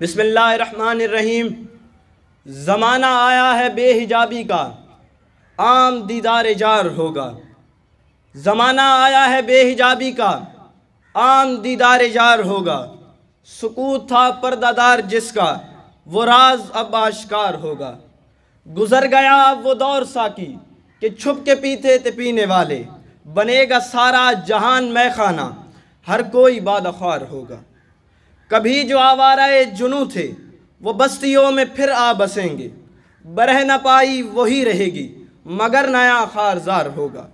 बिसमीम ज़माना आया है बेहिजाबी का आम दीदार जार होगा ज़माना आया है बेहिजाबी का आम दीदार जार होगा सकूत था पर्दादार जिसका वो राज अब आश्कार होगा गुज़र गया अब वो दौर साकी कि छुप के पीते थे पीने वाले बनेगा सारा जहान मैखाना हर कोई बादख्वार होगा कभी जो आवारा जुनू थे वो बस्तियों में फिर आ बसेंगे बरह न पाई वही रहेगी मगर नया खारजार होगा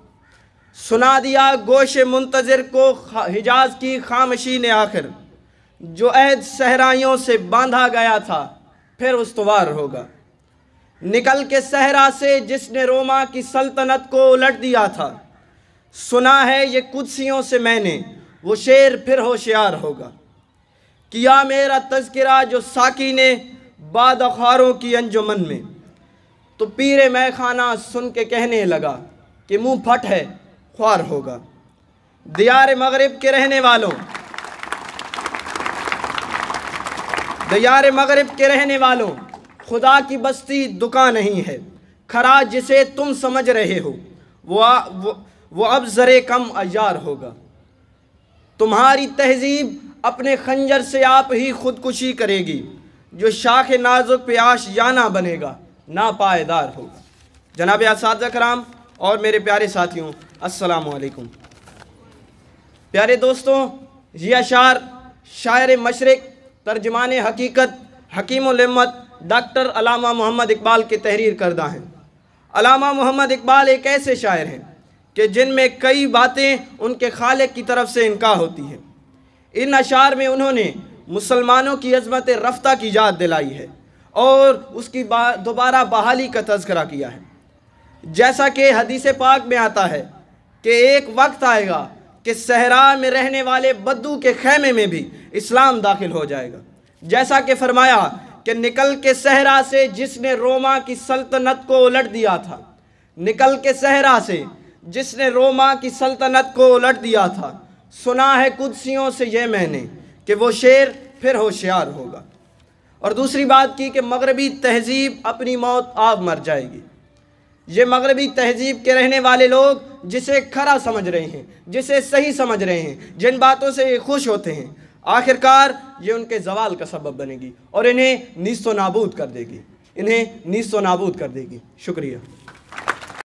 सुना दिया गोश मुंतज़र को हिजाज की खामशी ने आखिर जो अहद सहराइयों से बांधा गया था फिर उसवार होगा निकल के सहरा से जिसने रोमा की सल्तनत को उलट दिया था सुना है ये कुदसियों से मैंने वो शेर फिर होशियार होगा किया मेरा तस्करा जो साकी ने बादखारों की अंजुमन में तो पीर मै खाना सुन के कहने लगा कि मुंह फट है ख्वार होगा दियार मगरब के रहने वालों दियार मगरब के रहने वालों खुदा की बस्ती दुका नहीं है खरा जिसे तुम समझ रहे हो आ, वो, वो अब ज़रे कम अजार होगा तुम्हारी तहजीब अपने खंजर से आप ही खुदकुशी करेगी जो शाख नाजुक प्याश या ना बनेगा ना पायदार होगा जनाब आसाद कराम और मेरे प्यारे साथियों असलकुम प्यारे दोस्तों ये अशार शायर मशरक़ तर्जमान हकीकत हकीमत डॉक्टर अलामा मोहम्मद इकबाल के तहरीर करदा हैं अलामा मोहम्मद इकबाल एक ऐसे शायर हैं कि जिनमें कई बातें उनके खालिक की तरफ से इनका होती है इन अशार में उन्होंने मुसलमानों की अजमत रफ्ता की याद दिलाई है और उसकी बा दोबारा बहाली का तस्करा किया है जैसा कि हदीस पाक में आता है कि एक वक्त आएगा कि सहरा में रहने वाले बद्दू के खैमे में भी इस्लाम दाखिल हो जाएगा जैसा कि फरमाया कि निकल के सहरा से जिसने रोमा की सल्तनत को उलट दिया था निकल के सहरा से जिसने रोमा की सल्तनत को उलट दिया था सुना है कुदसियों से यह मैंने कि वो शेर फिर होशियार होगा और दूसरी बात की कि मगरबी तहजीब अपनी मौत आग मर जाएगी ये मगरबी तहजीब के रहने वाले लोग जिसे खरा समझ रहे हैं जिसे सही समझ रहे हैं जिन बातों से ये खुश होते हैं आखिरकार ये उनके जवाल का सबब बनेगी और इन्हें व नाबूद कर देगी इन्हें व नाबूद कर देगी शुक्रिया